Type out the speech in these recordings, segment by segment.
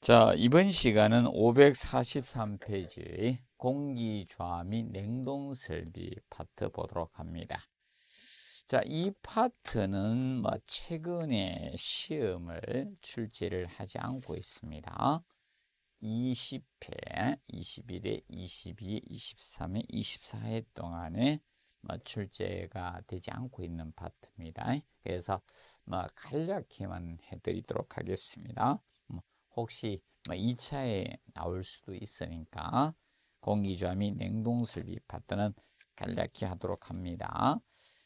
자, 이번 시간은 543페이지 공기좌 및 냉동설비 파트 보도록 합니다. 자, 이 파트는 뭐 최근에 시험을 출제를 하지 않고 있습니다. 20회, 21회, 22회, 23회, 24회 동안에 뭐 출제가 되지 않고 있는 파트입니다. 그래서 뭐 간략히만 해드리도록 하겠습니다. 혹시 2차에 뭐 나올 수도 있으니까 공기주와 및 냉동설비 파트는 간략히 하도록 합니다.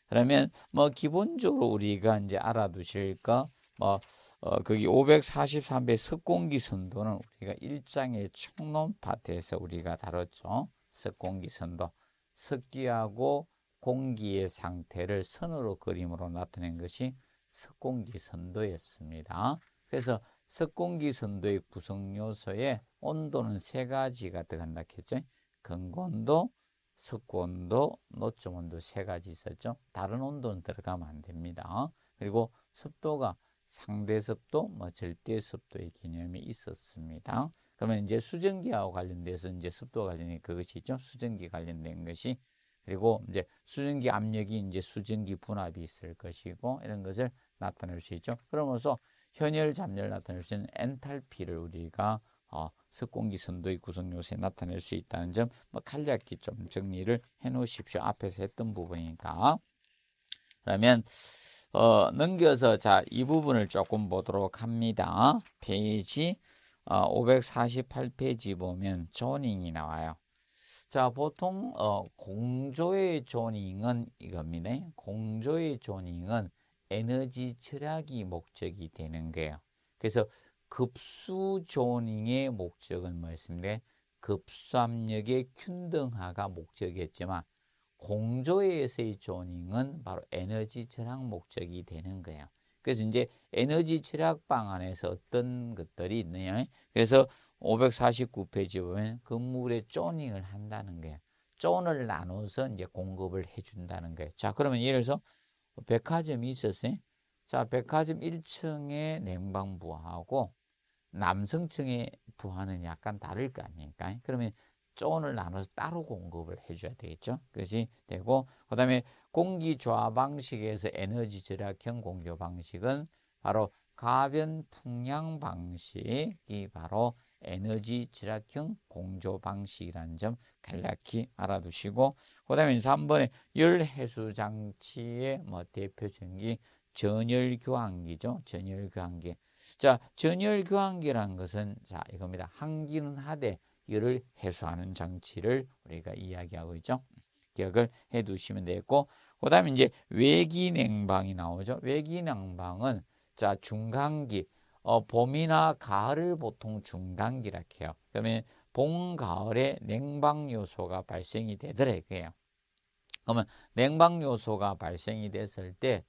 그러면 뭐 기본적으로 우리가 이제 알아두실 거뭐 어, 거기 543배 석공기 선도는 우리가 1장의 총론 파트에서 우리가 다뤘죠. 석공기 선도. 석기하고 공기의 상태를 선으로 그림으로 나타낸 것이 석공기 선도였습니다. 그래서 석공기 선도의 구성 요소에 온도는 세 가지가 들어간다 했죠. 근온도, 석고온도, 노점온도 세 가지 있었죠. 다른 온도는 들어가면 안 됩니다. 그리고 습도가 상대 습도, 뭐 절대 습도의 개념이 있었습니다. 그러면 이제 수증기하 관련돼서 이제 습도 관련된 그것이 있죠. 수증기 관련된 것이 그리고 이제 수증기 압력이 이제 수증기 분압이 있을 것이고 이런 것을 나타낼 수 있죠. 그러면서 현열 잠열 나타낼 수 있는 엔탈피를 우리가 어, 습공기 선도의 구성 요소에 나타낼 수 있다는 점, 뭐 간략히 좀 정리를 해 놓으십시오. 앞에서 했던 부분이니까. 그러면 어, 넘겨서 자, 이 부분을 조금 보도록 합니다. 페이지 어, 548페이지 보면 조닝이 나와요. 자, 보통 어, 공조의 조닝은 이겁니다. 공조의 조닝은 에너지 절약이 목적이 되는 거예요. 그래서 급수조닝의 목적은 뭐였습니까? 급수압력의 균등화가 목적이었지만 공조에서의 조닝은 바로 에너지 절약 목적이 되는 거예요. 그래서 이제 에너지 절약 방안에서 어떤 것들이 있느냐. 그래서 549페이지 보면 건물에 조닝을 한다는 거예요. 존을 나눠서 이제 공급을 해준다는 거예요. 자, 그러면 예를 들어서 백화점이 있었어요. 자, 백화점 1층에 냉방 부하하고 남성층에 부하는 약간 다를 거 아닙니까? 그러면 쪼을 나눠서 따로 공급을 해줘야 되겠죠. 그것이 되고 그 다음에 공기 조화 방식에서 에너지 절약형 공조 방식은 바로 가변 풍량 방식이 바로 에너지 지락형 공조 방식이라는 점 간략히 알아두시고 그다음에 3번에 열 해수 장치의 뭐 대표적인 게 전열 교환기죠. 전열 교환기. 자, 전열 교환기란 것은 자, 이겁니다. 한기는 하되 열을 해소하는 장치를 우리가 이야기하고 있죠. 기억을 해 두시면 되겠고 그다음에 이제 외기 냉방이 나오죠. 외기 냉방은 자, 중간기 어, 봄이나 가을을 보통 중간기라 해요. 그러면 봄, 가을에 냉방 요소가 발생이 되더라고요. 그러면 냉방 요소가 발생이 됐을 때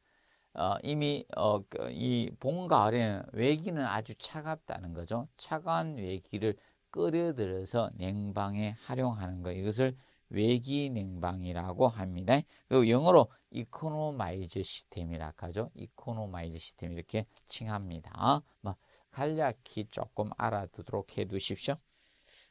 어, 이미 어, 그, 이 봄, 가을에 외기는 아주 차갑다는 거죠. 차가운 외기를 끌어들여서 냉방에 활용하는 거 이것을 외기 냉방이라고 합니다. 그 영어로 이코노마이즈 시스템이라고 하죠. 이코노마이즈 시스템 이렇게 칭합니다. 뭐 간략히 조금 알아두도록 해 두십시오.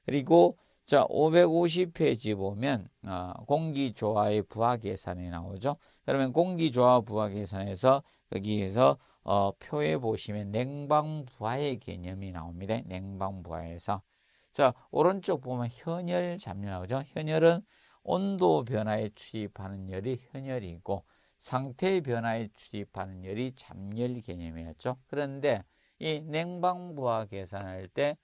그리고 자 550페이지 보면 어, 공기조화의 부하계산이 나오죠. 그러면 공기조화 부하계산에서 여기에서 어, 표에 보시면 냉방부하의 개념이 나옵니다. 냉방부하에서 자, 오른쪽 보면 현열 잡류 하고죠 현열은 온도 변화에 출입하는 열이 현열이고 상태 변화에 출입하는 열이 잠열 개념이었죠. 그런데 이 냉방부하 계산할 때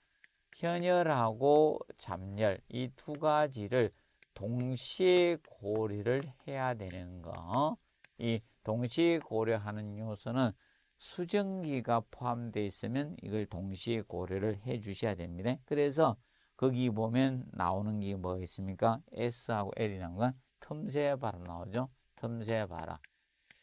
현열하고 잠열 이 두 가지를 동시에 고려를 해야 되는 거. 이 동시에 고려하는 요소는 수증기가 포함되어 있으면 이걸 동시에 고려를 해 주셔야 됩니다. 그래서 거기 보면 나오는 게뭐가 있습니까? S하고 L이라는 건 틈새 바람 나오죠. 틈새 바람.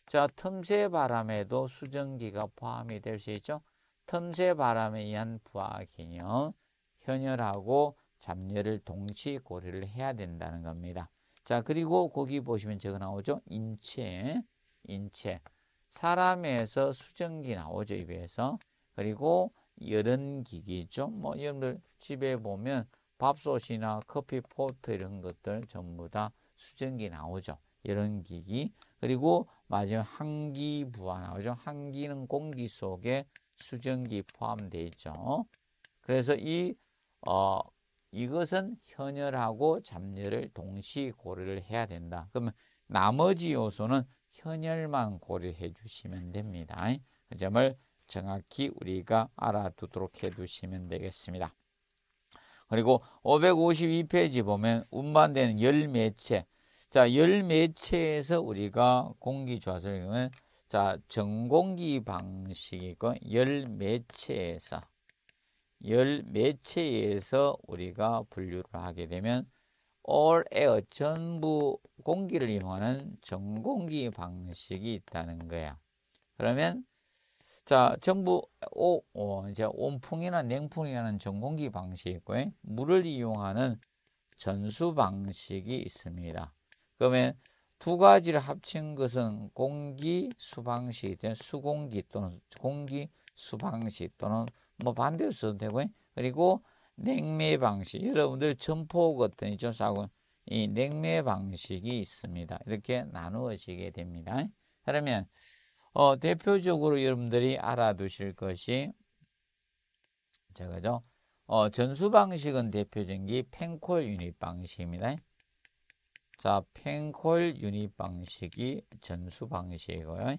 자, 틈새 바람에도 수증기가 포함이 될 수 있죠. 틈새 바람에 의한 부하 개념, 현열하고 잡열을 동시에 고려를 해야 된다는 겁니다. 자, 그리고 거기 보시면 저거 나오죠. 인체, 인체. 사람에서 수증기 나오죠, 입에서. 그리고 뭐 이런 기기죠. 뭐, 여러분들 집에 보면 밥솥이나 커피 포트 이런 것들 전부 다 수증기 나오죠. 이런 기기. 그리고 마지막 항기 부하 나오죠. 항기는 공기 속에 수증기 포함되어 있죠. 그래서 이, 어, 이것은 현열하고 잡열을 동시 고려를 해야 된다. 그러면 나머지 요소는 현열만 고려해 주시면 됩니다. 그 점을 정확히 우리가 알아두도록 해 두시면 되겠습니다. 그리고 552페이지 보면 운반되는 열매체 자, 열매체에서 우리가 공기 좌절경을 자, 정공기 방식이고 열매체에서 열매체에서 우리가 분류를 하게 되면 올 에어 전부 공기를 이용하는 전공기 방식이 있다는 거야. 그러면 자 전부 오, 오 이제 온풍이나 냉풍이라는 전공기 방식이 있고 물을 이용하는 전수 방식이 있습니다. 그러면 두 가지를 합친 것은 공기 수방식 또는 수공기 또는 공기 수방식 또는 뭐 반대로 써도 되고 그리고 냉매 방식. 여러분들 점포 같은 좀 싸고 이 냉매 방식이 있습니다. 이렇게 나누어지게 됩니다. 그러면 어, 대표적으로 여러분들이 알아두실 것이 저거죠. 어, 전수 방식은 대표적인 게 펜콜 유닛 방식입니다. 자, 펜콜 유닛 방식이 전수 방식이고요.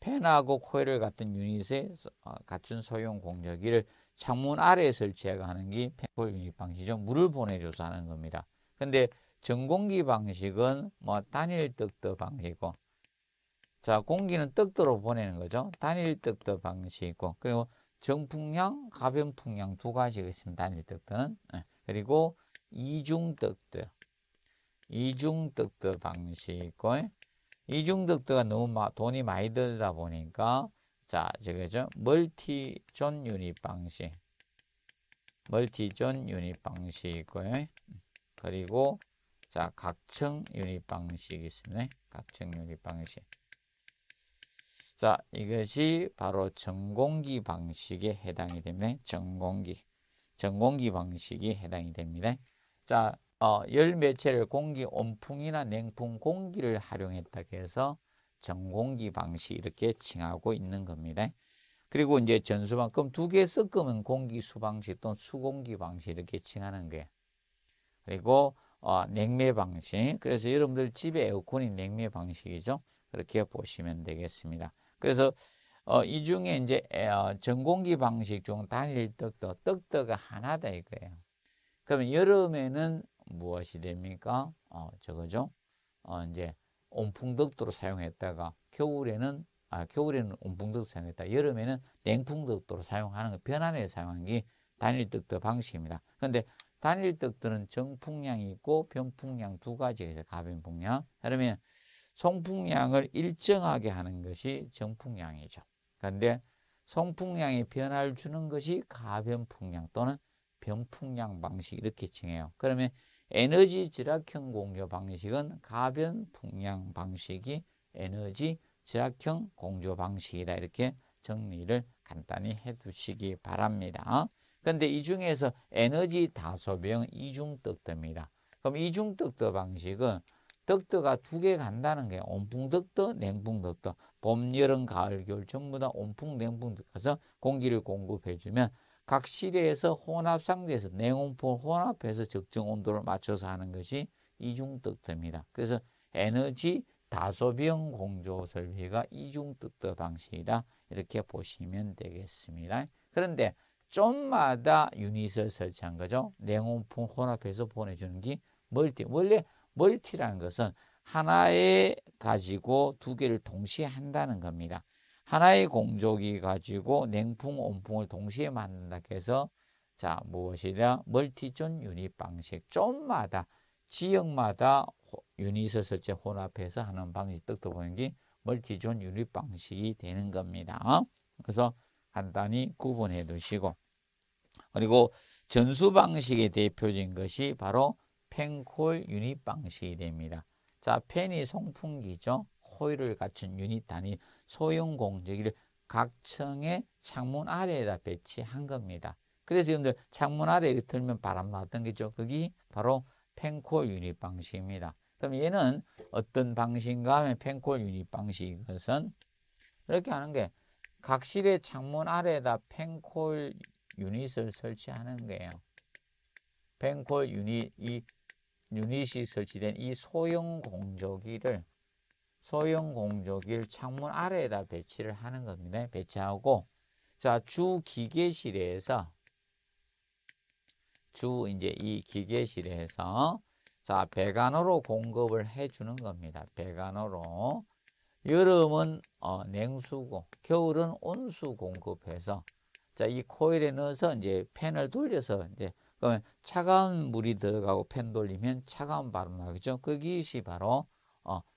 펜하고 코일을 같은 유닛에 어, 갖춘 소형 공격기를 창문 아래에서 제거하는 게 펜콜 유닛 방식이죠. 물을 보내줘서 하는 겁니다. 근데 전공기 방식은 뭐 단일 떡더 방식이고 자 공기는 떡더로 보내는 거죠. 단일 떡더 방식이고 그리고 정풍량, 가변풍량 두 가지가 있습니다. 단일 떡더는 예. 그리고 이중 떡더 이중 떡더 방식이고 이중 떡더가 너무 돈이 많이 들다 보니까 자, 저거죠. 멀티존 유닛 방식. 멀티존 유닛 방식이고요. 그리고 자, 각층 유닛 방식이 있습니다. 각층 유닛 방식. 자, 이것이 바로 전공기 방식에 해당이 됩니다. 전공기. 전공기 방식이 해당이 됩니다. 자, 어, 열 매체를 공기 온풍이나 냉풍 공기를 활용했다고 해서 전공기 방식 이렇게 칭하고 있는 겁니다. 그리고 이제 전수방금 두 개 섞으면 공기수 방식 또는 수공기 방식 이렇게 칭하는 거예요. 그리고 어, 냉매 방식. 그래서 여러분들 집에 에어컨이 냉매 방식이죠. 그렇게 보시면 되겠습니다. 그래서 어, 이 중에 이제 어, 전공기 방식 중 단일 떡도 떡더가 하나다 이거예요. 그러면 여름에는 무엇이 됩니까? 어, 저거죠. 어, 이제 온풍덕도로 사용했다가 겨울에는 아, 겨울에는 온풍덕도 사용했다. 여름에는 냉풍덕도로 사용하는 거변환에 사용한 게 단일덕도 방식입니다. 그런데 단일덕도는 정풍량이 있고 변풍량 두 가지가 있어요. 가변풍량. 그러면 송풍량을 일정하게 하는 것이 정풍량이죠. 그런데 송풍량이 변화를 주는 것이 가변풍량 또는 변풍량 방식 이렇게 칭해요. 그러면 에너지 절약형 공조 방식은 가변 풍량 방식이 에너지 절약형 공조 방식이다 이렇게 정리를 간단히 해두시기 바랍니다. 근데 이 중에서 에너지 다소병형 이중떡더입니다. 그럼 이중떡더 방식은 덕더가 두 개 간다는 게 온풍덕더, 냉풍덕더. 봄, 여름, 가을, 겨울 전부 다 온풍, 냉풍 들어가서 공기를 공급해주면 각 실외에서 혼합상대에서 냉온풍 혼합해서 적정 온도를 맞춰서 하는 것이 이중뜻터입니다. 그래서 에너지 다소비 공조 설비가 이중뜻터 방식이다. 이렇게 보시면 되겠습니다. 그런데 좀마다 유닛을 설치한 거죠. 냉온풍 혼합해서 보내주는 게 멀티. 원래 멀티라는 것은 하나에 가지고 두 개를 동시에 한다는 겁니다. 하나의 공조기 가지고 냉풍, 온풍을 동시에 만든다 그래서 자, 무엇이냐? 멀티존 유닛 방식. 좀마다 지역마다 유닛을 설치 혼합해서 하는 방식 뜻도 보는 게 멀티존 유닛 방식이 되는 겁니다. 어? 그래서 간단히 구분해 두시고 그리고 전수 방식의 대표적인 것이 바로 펜콜 유닛 방식이 됩니다. 자, 펜이 송풍기죠. 호위를 갖춘 유닛 단위 소형 공조기를 각 층의 창문 아래에다 배치한 겁니다. 그래서 여러분들 창문 아래 이렇게 들면 바람 나왔던 게죠. 그게 바로 펜코 유닛 방식입니다. 그럼 얘는 어떤 방식인가 하면 펜코 유닛 방식 이것은 이렇게 하는 게 각실의 창문 아래에다 펜콜 유닛을 설치하는 거예요. 펜콜 유닛, 이 유닛이 설치된 이 소형 공조기를 소형 공조기를 창문 아래에다 배치를 하는 겁니다. 배치하고 자, 주 기계실에서 주 이제 이 기계실에서 자, 배관으로 공급을 해 주는 겁니다. 배관으로 여름은 어, 냉수고 겨울은 온수 공급해서 자, 이 코일에 넣어서 이제 팬을 돌려서 이제 그러면 차가운 물이 들어가고 팬 돌리면 차가운 바람 나겠죠. 그것이 바로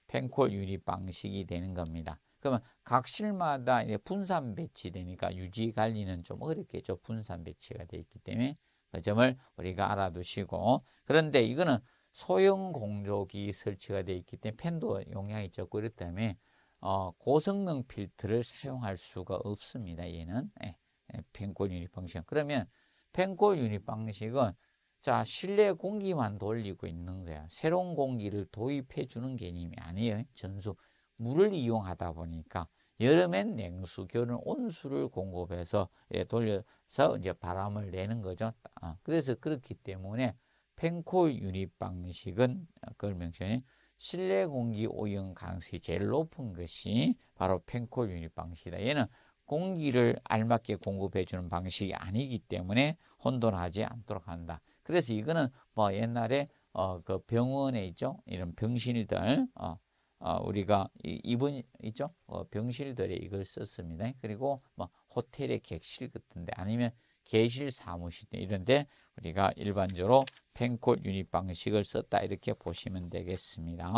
펜콜 유리 방식이 되는 겁니다. 그러면 각 실마다 분산 배치되니까 유지 관리는 좀 어렵겠죠. 분산 배치가 되어 있기 때문에 그 점을 우리가 알아두시고 그런데 이거는 소형 공조기 설치가 되어 있기 때문에 팬도 용량이 적고 그렇기 때문에 어, 고성능 필터를 사용할 수가 없습니다. 얘는 예, 예, 펜콜 유닛 방식. 그러면 펜콜 유닛 방식은 자, 실내 공기만 돌리고 있는 거야. 새로운 공기를 도입해 주는 개념이 아니에요. 전수 물을 이용하다 보니까 여름엔 냉수, 겨울은 온수를 공급해서 예, 돌려서 이제 바람을 내는 거죠. 아, 그래서 그렇기 때문에 펜콜 유닛 방식은 아, 그걸 명시하니 실내 공기 오염 강수 성이 제일 높은 것이 바로 펜콜 유닛 방식이다. 얘는 공기를 알맞게 공급해 주는 방식이 아니기 때문에 혼돈하지 않도록 한다. 그래서 이거는 뭐 옛날에 어, 그 병원에 있죠. 이런 병실들, 어, 어, 우리가 입원 있죠. 어, 병실들에 이걸 썼습니다. 그리고 뭐 호텔의 객실 같은데 아니면 개실 사무실 이런데 우리가 일반적으로 펜콜 유닛 방식을 썼다 이렇게 보시면 되겠습니다.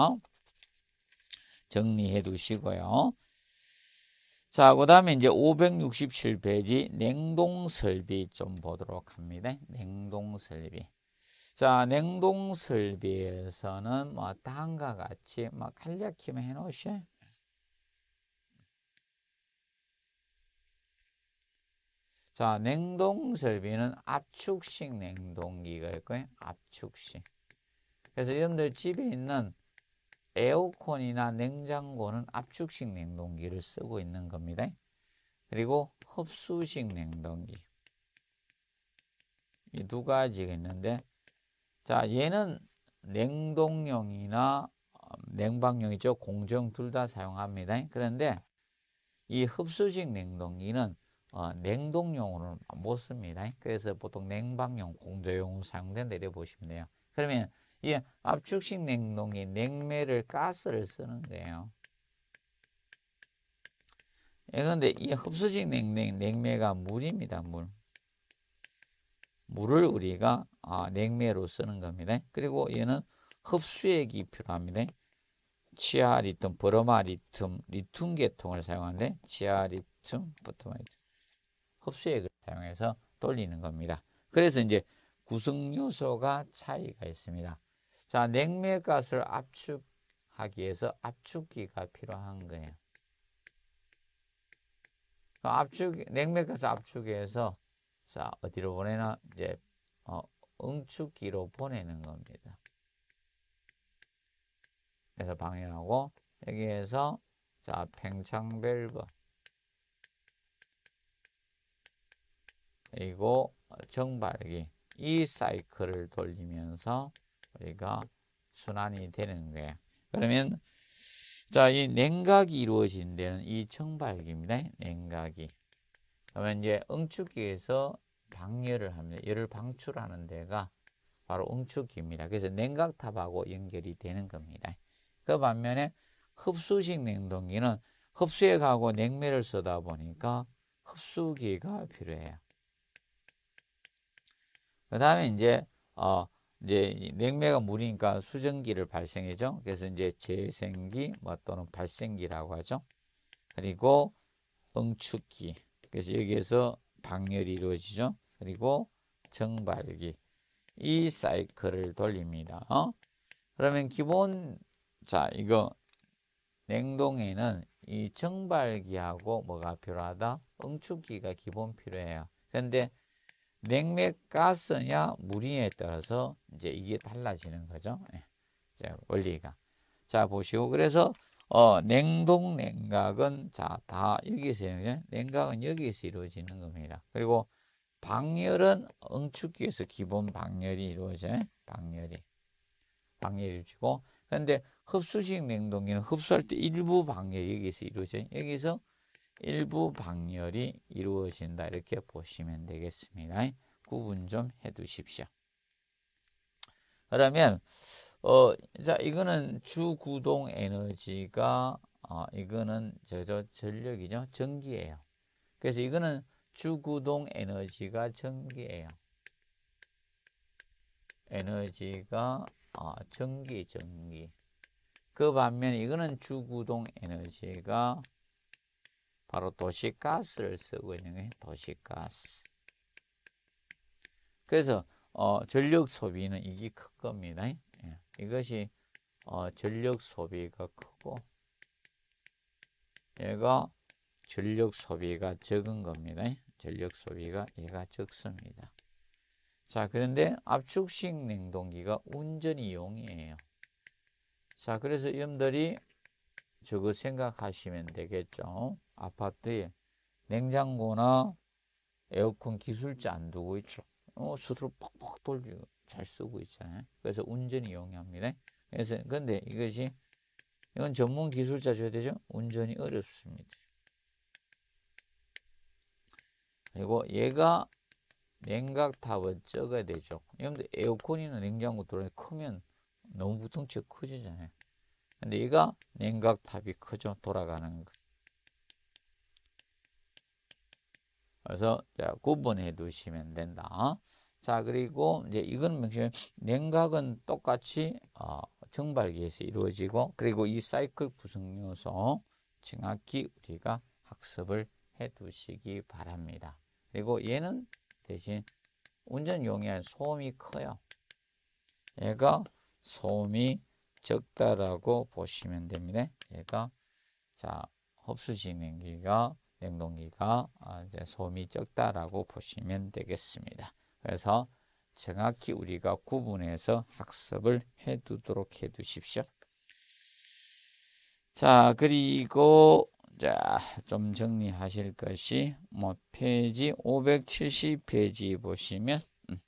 정리해 두시고요. 자, 그 다음에 이제 567페이지 냉동 설비 좀 보도록 합니다. 냉동 설비. 자, 냉동 설비에서는 뭐 다음과 같이 막 뭐 간략히 해 놓으셔. 자, 냉동 설비는 압축식 냉동기가 있고요. 압축식. 그래서 여러분들 집에 있는 에어컨이나 냉장고는 압축식 냉동기를 쓰고 있는 겁니다. 그리고 흡수식 냉동기. 이 두 가지가 있는데 자 얘는 냉동용이나 음, 냉방용이죠. 공정 둘 다 사용합니다. 그런데 이 흡수식 냉동기는 어, 냉동용으로는 못 씁니다. 그래서 보통 냉방용, 공조용으로 사용된다 이래 보시면 돼요. 그러면 예, 압축식 냉동기 냉매를 가스를 쓰는데요. 예, 근데 이 흡수식 냉냉 냉매가 물입니다. 물. 물을 우리가 아, 냉매로 쓰는 겁니다. 그리고 얘는 흡수액이 필요합니다. 치아 리튬, 버르마 리튬, 리튬 계통을 사용하는데 치아 리튬, 버르마 리튬 흡수액을 사용해서 돌리는 겁니다. 그래서 이제 구성 요소가 차이가 있습니다. 자, 냉매 가스를 압축하기 위해서 압축기가 필요한 거예요. 그 압축 냉매 가스 압축해서 자, 어디로 보내나 이제 어, 응축기로 보내는 겁니다. 그래서 방해하고 여기에서 자, 팽창 밸브 그리고 정발기 이 사이클을 돌리면서 우리가 순환이 되는 거예요. 그러면 자, 이 냉각이 이루어진 데는 이 청발기입니다. 냉각이. 그러면 이제 응축기에서 방열을 합니다. 열을 방출하는 데가 바로 응축기입니다. 그래서 냉각탑하고 연결이 되는 겁니다. 그 반면에 흡수식 냉동기는 흡수에가고 냉매를 쓰다 보니까 흡수기가 필요해요. 그 다음에 이제 어, 이제 냉매가 물이니까 수증기를 발생해죠. 그래서 이제 재생기 뭐 또는 발생기라고 하죠. 그리고 응축기. 그래서 여기에서 방열이 이루어지죠. 그리고 증발기이 사이클을 돌립니다. 어? 그러면 기본 자 이거 냉동에는 이증발기하고 뭐가 필요하다? 응축기가 기본 필요해요. 그런데 냉맥 가스냐 물이냐에 따라서 이제 이게 달라지는 거죠. 예. 자, 원리가. 자, 보시고 그래서 어, 냉동 냉각은 자, 다 여기서 예? 냉각은 여기서 이루어지는 겁니다. 그리고 방열은 응축기에서 기본 방열이 이루어져요. 예? 방열이. 방열이 이고그데 흡수식 냉동기는 흡수할 때 일부 방열이 여기서 이루어져요. 여기서 일부 방열이 이루어진다 이렇게 보시면 되겠습니다. 구분 좀 해두십시오. 그러면 어, 자 이거는 주구동 에너지가 어, 이거는 저저 전력이죠 전기예요. 그래서 이거는 주구동 에너지가 전기예요. 에너지가 어, 전기 전기. 그 반면 이거는 주구동 에너지가 바로 도시가스를 쓰고 있는 게 도시가스. 그래서 어, 전력 소비는 이게 큰 겁니다. 예. 이것이 어, 전력 소비가 크고 얘가 전력 소비가 적은 겁니다. 예. 전력 소비가 얘가 적습니다. 자 그런데 압축식 냉동기가 운전이용이에요. 자 그래서 여러분들이 저거 생각하시면 되겠죠. 아파트에 냉장고나 에어컨 기술자 안 두고 있죠. 어, 스스로 퍽퍽 돌리고 잘 쓰고 있잖아요. 그래서 운전이 용이합니다. 그래서 근데 이것이 이건 전문 기술자 줘야 되죠. 운전이 어렵습니다. 그리고 얘가 냉각탑을 적어야 되죠. 여러분들 에어컨이나 냉장고 들어오니 크면 너무 무통치 커지잖아요. 근데 얘가 냉각탑이 크죠. 돌아가는 거. 그래서 자, 구분해 두시면 된다. 자 그리고 이제 이건 명심해 냉각은 똑같이 어, 정발기에서 이루어지고 그리고 이 사이클 구성 요소 정확히 우리가 학습을 해 두시기 바랍니다. 그리고 얘는 대신 운전 용이 소음이 커요. 얘가 소음이 적다라고 보시면 됩니다. 얘가 자 흡수진행기가 냉동기가 아, 이제 소음이 적다라고 보시면 되겠습니다. 그래서 정확히 우리가 구분해서 학습을 해두도록 해두십시오. 자 그리고 자좀 정리하실 것이 뭐 페이지 570페이지 보시면 음.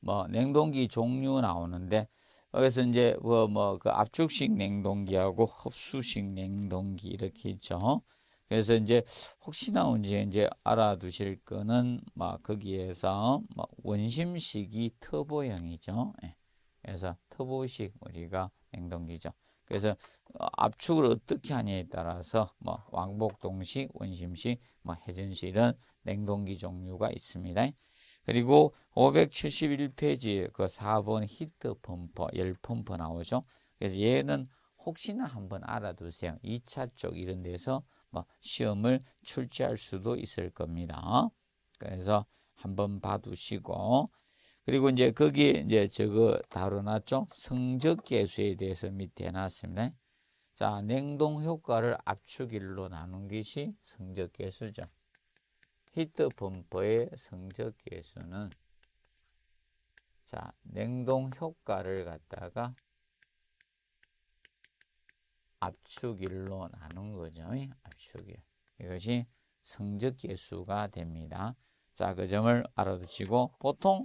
뭐 냉동기 종류 나오는데 여기서 이제 뭐 뭐 그 압축식 냉동기하고 흡수식 냉동기 이렇게 있죠. 그래서 이제 혹시나 언제 이제 알아두실 거는 막 거기에서 막 뭐 원심식이 터보형이죠. 예. 그래서 터보식 우리가 냉동기죠. 그래서 압축을 어떻게 하냐에 따라서 뭐 왕복동식, 원심식, 뭐 해전식 이런 냉동기 종류가 있습니다. 그리고 571페이지 그 4번 히트 펌퍼, 열 펌퍼 나오죠. 그래서 얘는 혹시나 한번 알아두세요. 2차 쪽 이런 데서 뭐 시험을 출제할 수도 있을 겁니다. 그래서 한번 봐두시고 그리고 이제 거기 이제 저거 다뤄놨죠. 성적 계수에 대해서 밑에 해놨습니다. 자, 냉동 효과를 압축일로 나눈 것이 성적 계수죠. 히트 펌프의 성적 계수는 자, 냉동 효과를 갖다가 압축일로 나눈 거죠. 압축일. 이것이 성적 계수가 됩니다. 자, 그 점을 알아두시고 보통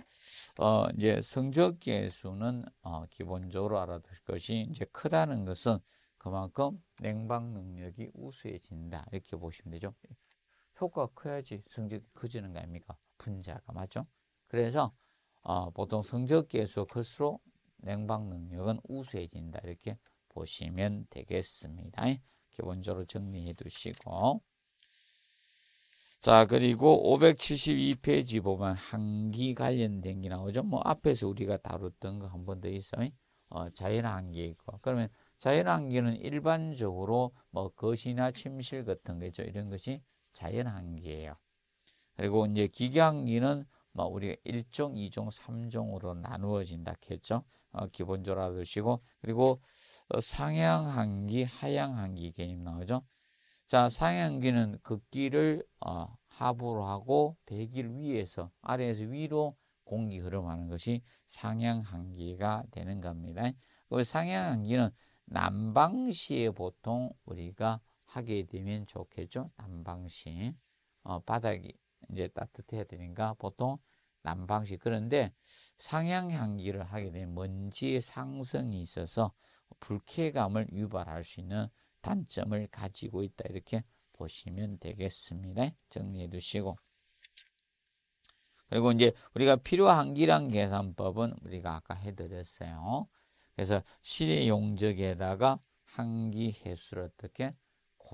어 이제 성적 계수는 어 기본적으로 알아두실 것이 이제 크다는 것은 그만큼 냉방 능력이 우수해진다. 이렇게 보시면 되죠. 효과가 커야지 성적이 커지는 거 아닙니까? 분자가 맞죠? 그래서 어, 보통 성적 계수가 클수록 냉방 능력은 우수해진다 이렇게 보시면 되겠습니다. 기본적으로 정리해 두시고 자 그리고 572페이지 보면 한기 관련된 게 나오죠. 뭐 앞에서 우리가 다뤘던 거 한 번 더 있어요. 어, 자연한기 있고 그러면 자연한기는 일반적으로 뭐 거시나 침실 같은 거죠. 이런 것이 자연 한계예요. 그리고 이제 기계학리는 뭐 우리가 1종, 2종, 3종으로 나누어진다 했죠. 어, 기본적으로 알아두시고 그리고 어, 상향항기, 하향항기 개념 나오죠. 자, 상향기는 극기를 어, 하부로 하고 배기를 위에서 아래에서 위로 공기 흐름하는 것이 상향항기가 되는 겁니다. 그 상향항기는 난방시에 보통 우리가 하게 되면 좋겠죠. 난방시 어, 바닥이 이제 따뜻해야 되니까 보통 난방시 그런데 상향향기를 하게 되면 먼지의 상승이 있어서 불쾌감을 유발할 수 있는 단점을 가지고 있다 이렇게 보시면 되겠습니다. 정리해 두시고 그리고 이제 우리가 필요한 기량 계산법은 우리가 아까 해드렸어요. 그래서 실의 용적에다가 한기 해수를 어떻게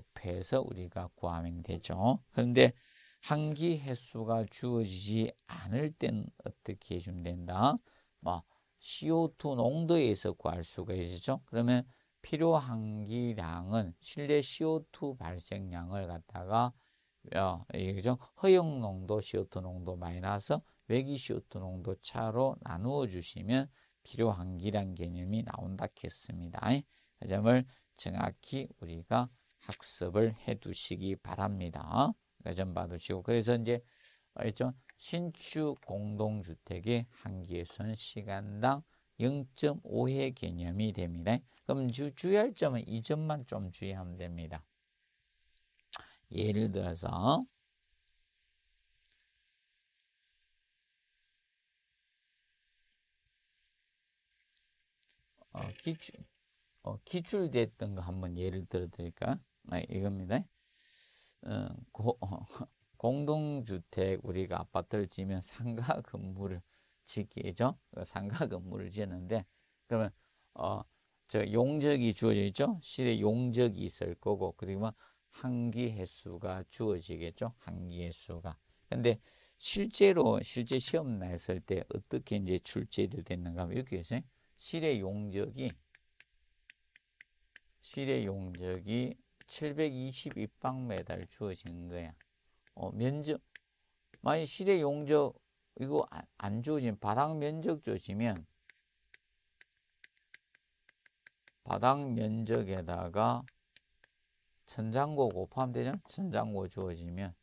곱해서 우리가 구하면 되죠. 그런데 한기 횟수가 주어지지 않을 땐 어떻게 해주면 된다? 뭐 CO2 농도에서 구할 수가 있죠. 그러면 필요 한기량은 실내 CO2 발생량을 갖다가 어, 이죠 예, 허용 농도 CO2 농도 마이너스 외기 CO2 농도 차로 나누어 주시면 필요 한기량 개념이 나온다 했습니다. 그 점을 정확히 우리가 학습을 해두시기 바랍니다. 좀 봐두시고 그래서 이제 있죠 신축 공동주택의 한개선 시간당 0.5회 개념이 됩니다. 그럼 주, 주의할 점은 이 점만 좀 주의하면 됩니다. 예를 들어서 어, 기출, 어, 기출됐던 거 한번 예를 들어 드릴까? 네, 이겁니다. 어, 고, 어, 공동주택 우리가 아파트를 지면 상가 건물을 짓기죠. 그 상가 건물을 짓는데 그러면 어, 저 용적이 주어져 있죠. 실에 용적이 있을 거고 그리고 한기 횟수가 주어지겠죠. 한기 횟수가. 근데 실제로 실제 시험 나을때 어떻게 이제 출제들 됐는가 이렇게 했어요. 실의 용적이 실의 용적이 7 2 2방메달 주어진 거야. 어, 면적, 만약 실의 용적, 이거 아, 안, 안 주어진, 바닥 면적 주어지면, 바닥 면적에다가 천장고 곱하면 되죠? 천장고 주어지면.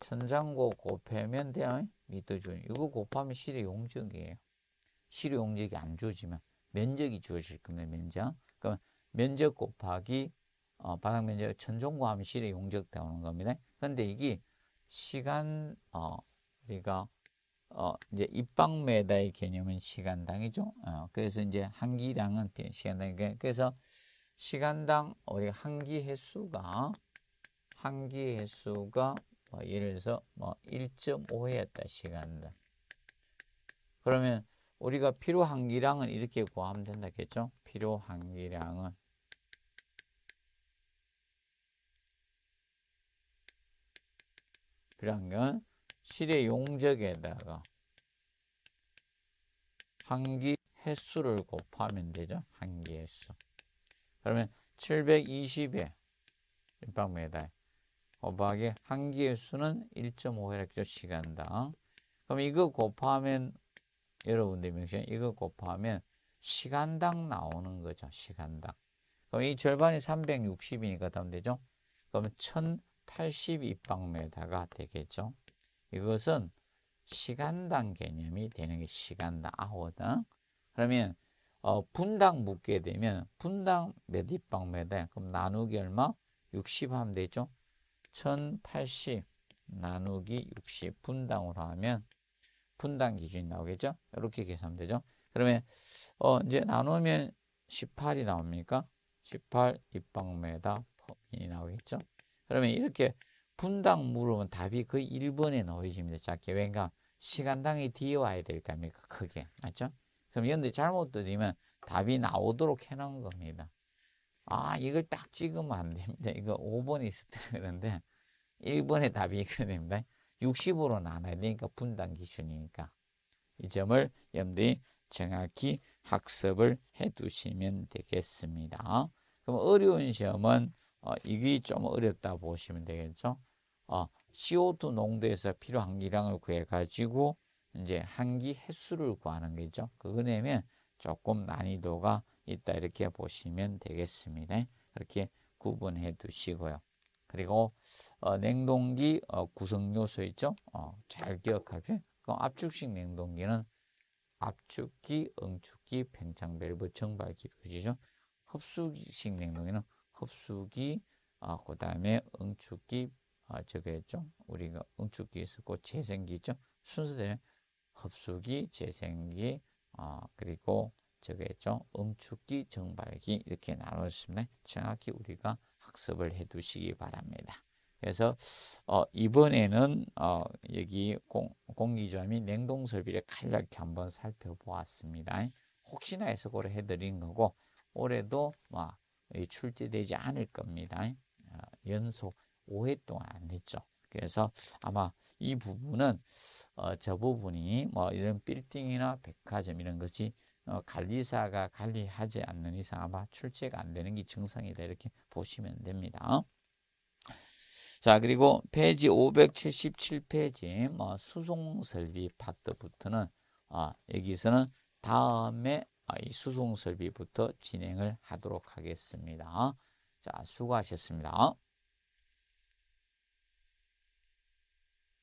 천장고 곱하면 돼요. 밑도 주 이거 곱하면 실의 용적이에요. 실의 용적이 안 주어지면 면적이 주어질 겁니다. 면적. 그럼 면적 곱하기 어, 바닥 면적 천정고함실에 용적되는 겁니다. 근데 이게 시간 어, 우리가 어, 이제 입방메다의 개념은 시간당이죠. 어, 그래서 이제 한기량은 시간당이니 그, 그래서 시간당 우리 한기 횟수가 한기 횟수가 뭐 예를 들어서 뭐 1.5회였다 시간당. 그러면 우리가 필요 한기량은 이렇게 구하면 된다겠죠? 필요 한기량은 그러면 실의 용적에다가 환기 횟수를 곱하면 되죠. 한기 횟수. 그러면 720에 1방미터 곱하기 한기 횟수는 1.5혈액조 시간당. 그럼 이거 곱하면 여러분들 명심 이거 곱하면 시간당 나오는 거죠. 시간당. 그럼 이 절반이 360이니까 답 되죠. 그러면 1 8 2방메다가 되겠죠. 이것은 시간당 개념이 되는 게 시간당 아워당. 그러면 어, 분당 묶게 되면 분당 몇 입방매다. 그럼 나누기 얼마? 60 하면 되죠. 1080 나누기 60 분당으로 하면 분당 기준이 나오겠죠. 이렇게 계산하면 되죠. 그러면 어, 이제 나누면 18이 나옵니까? 18 입방매다 이 나오겠죠. 그러면 이렇게 분당 물으면 답이 그 1번에 나오십니다. 작게. 왠가 시간당이 뒤에 와야 될거아니까 크게. 맞죠? 그럼 연대 잘못 들리면 답이 나오도록 해놓은 겁니다. 아, 이걸 딱 찍으면 안 됩니다. 이거 5번이 있을 때 그런데 1번의 답이 이거 됩니다. 60으로 나눠야 되니까 분당 기준이니까. 이 점을 염두에 정확히 학습을 해 두시면 되겠습니다. 그럼 어려운 시험은 어, 이게 좀 어렵다 보시면 되겠죠. 어, CO2 농도에서 필요 한기량을 구해가지고 이제 한기 횟수를 구하는 거죠. 그거냐면 조금 난이도가 있다 이렇게 보시면 되겠습니다. 그렇게 구분해 두시고요. 그리고 어, 냉동기 어, 구성 요소 있죠. 어, 잘 기억하세요. 그 압축식 냉동기는 압축기, 응축기, 팽창 밸브, 정발기 표시죠. 흡수식 냉동기는 흡수기, 아, 그 다음에 응축기, 아, 저게죠. 우리가 응축기 있었고, 재생기죠. 순서대로 흡수기, 재생기, 아, 그리고 저게죠. 응축기, 정발기 이렇게 나눴습니다. 정확히 우리가 학습을 해 두시기 바랍니다. 그래서 어, 이번에는 어, 여기 공, 공기점이 냉동 설비를 간략히 한번 살펴보았습니다. 혹시나 해서 고를 해드린 거고 올해도 막 출제되지 않을 겁니다. 어, 연속 5회 동안 안 했죠. 그래서 아마 이 부분은 어, 저 부분이 뭐 이런 빌딩이나 백화점 이런 것이 어, 관리사가 관리하지 않는 이상 아마 출제가 안 되는 게 정상이다 이렇게 보시면 됩니다. 자 그리고 페이지 577페이지 뭐 수송 설비 파트부터는 아, 여기서는 다음에 아, 이 수송 설비부터 진행을 하도록 하겠습니다. 자, 수고하셨습니다.